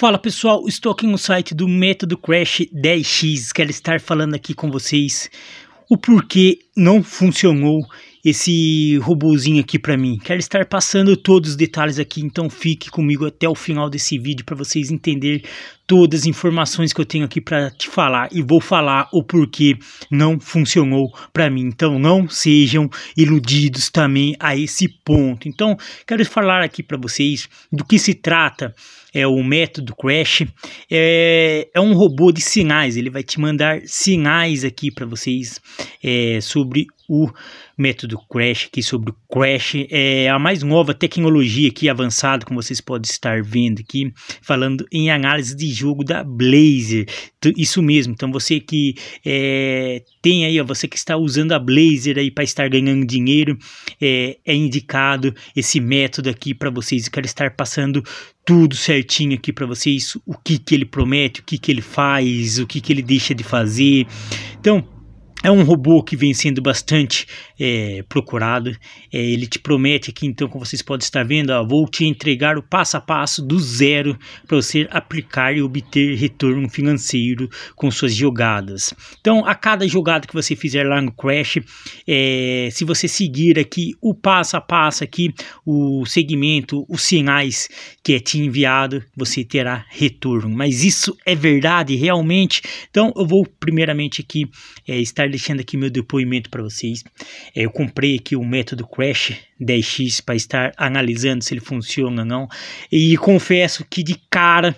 Fala pessoal, estou aqui no site do Método Crash 10x, quero estar falando aqui com vocês o porquê não funcionou esse robozinho aqui para mim. Quero estar passando todos os detalhes aqui, então fique comigo até o final desse vídeo para vocês entenderem todas as informações que eu tenho aqui para te falar e vou falar o porquê não funcionou para mim. Então não sejam iludidos também a esse ponto. Então quero falar aqui para vocês do que se trata é o método Crash. É, é um robô de sinais, ele vai te mandar sinais aqui para vocês é, sobre o método Crash aqui sobre o Crash, é a mais nova tecnologia aqui avançada, como vocês podem estar vendo aqui, falando em análise de jogo da Blazer, isso mesmo, então você que é, tem aí, ó, você que está usando a Blazer aí para estar ganhando dinheiro, é, é indicado esse método aqui para vocês, eu quero estar passando tudo certinho aqui para vocês, o que que ele promete, o que que ele faz, o que que ele deixa de fazer, então é um robô que vem sendo bastante é, procurado. É, ele te promete aqui, então, como vocês podem estar vendo, ó, vou te entregar o passo a passo do zero para você aplicar e obter retorno financeiro com suas jogadas. Então, a cada jogada que você fizer lá no Crash, é, se você seguir aqui o passo a passo aqui, o segmento, os sinais que é te enviado, você terá retorno. Mas isso é verdade realmente? Então, eu vou primeiramente aqui é, estar estar deixando aqui meu depoimento para vocês. É, eu comprei aqui o método Crash 10x para estar analisando se ele funciona ou não. E confesso que de cara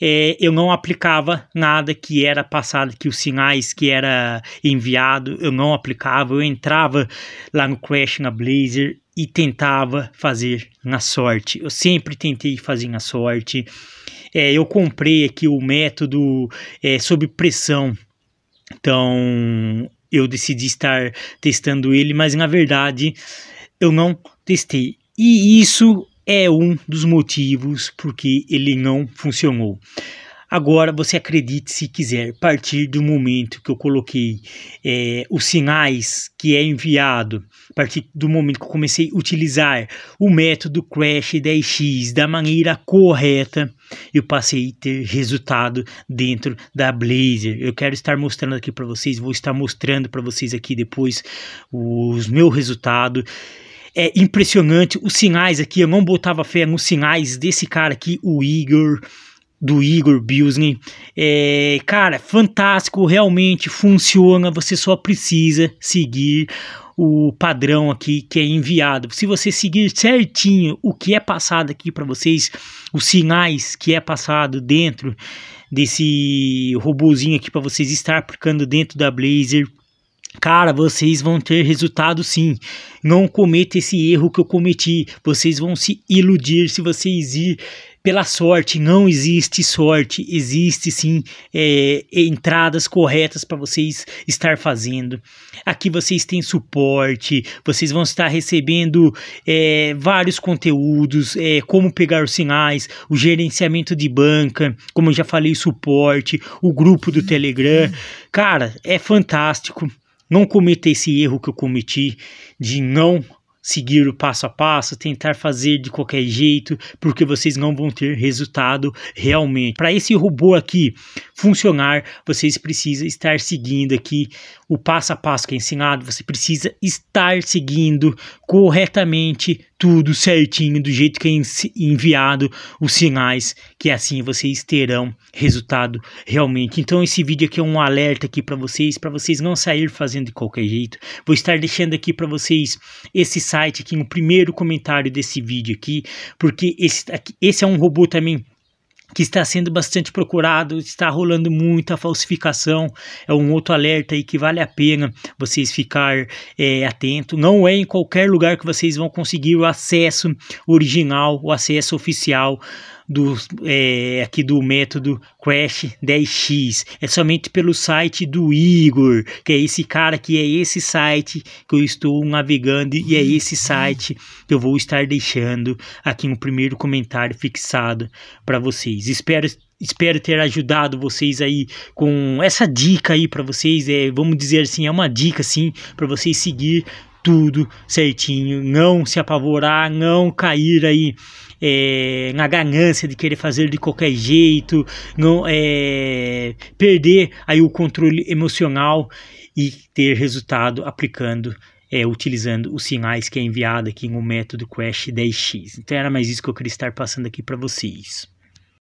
é, eu não aplicava nada que era passado, que os sinais que era enviado, eu não aplicava, eu entrava lá no Crash, na Blazer e tentava fazer na sorte. Eu sempre tentei fazer na sorte. É, eu comprei aqui o método é, sob pressão então eu decidi estar testando ele, mas na verdade eu não testei. E isso é um dos motivos porque ele não funcionou. Agora você acredite se quiser, a partir do momento que eu coloquei é, os sinais que é enviado, a partir do momento que eu comecei a utilizar o método Crash 10x da maneira correta, eu passei a ter resultado dentro da Blazor. Eu quero estar mostrando aqui para vocês, vou estar mostrando para vocês aqui depois os meus resultados. é impressionante. Os sinais aqui, eu não botava fé nos sinais desse cara aqui, o Igor do Igor Bilsny. É, cara, fantástico, realmente funciona. Você só precisa seguir o padrão aqui que é enviado. Se você seguir certinho o que é passado aqui para vocês, os sinais que é passado dentro desse robozinho aqui para vocês estar aplicando dentro da Blazer, Cara, vocês vão ter resultado sim. Não cometa esse erro que eu cometi. Vocês vão se iludir se vocês ir pela sorte. Não existe sorte, existe sim é, entradas corretas para vocês estar fazendo. Aqui vocês têm suporte, vocês vão estar recebendo é, vários conteúdos, é, como pegar os sinais, o gerenciamento de banca, como eu já falei, suporte, o grupo do Telegram. Cara, é fantástico. Não cometa esse erro que eu cometi de não seguir o passo a passo, tentar fazer de qualquer jeito, porque vocês não vão ter resultado realmente. Para esse robô aqui funcionar, vocês precisam estar seguindo aqui o passo a passo que é ensinado, você precisa estar seguindo corretamente tudo certinho, do jeito que é enviado os sinais, que assim vocês terão resultado realmente. Então esse vídeo aqui é um alerta aqui para vocês, para vocês não sair fazendo de qualquer jeito. Vou estar deixando aqui para vocês esses insight aqui no primeiro comentário desse vídeo aqui, porque esse, esse é um robô também que está sendo bastante procurado, está rolando muita falsificação. É um outro alerta aí que vale a pena vocês ficar é, atento. Não é em qualquer lugar que vocês vão conseguir o acesso original, o acesso oficial do, é, aqui do método Crash 10x. É somente pelo site do Igor, que é esse cara que é esse site que eu estou navegando e é esse site que eu vou estar deixando aqui no um primeiro comentário fixado para vocês. Espero espero ter ajudado vocês aí com essa dica aí para vocês é vamos dizer assim é uma dica assim para vocês seguir tudo certinho, não se apavorar, não cair aí é, na ganância de querer fazer de qualquer jeito, não é, perder aí o controle emocional e ter resultado aplicando é, utilizando os sinais que é enviado aqui no método Crash 10x. Então era mais isso que eu queria estar passando aqui para vocês.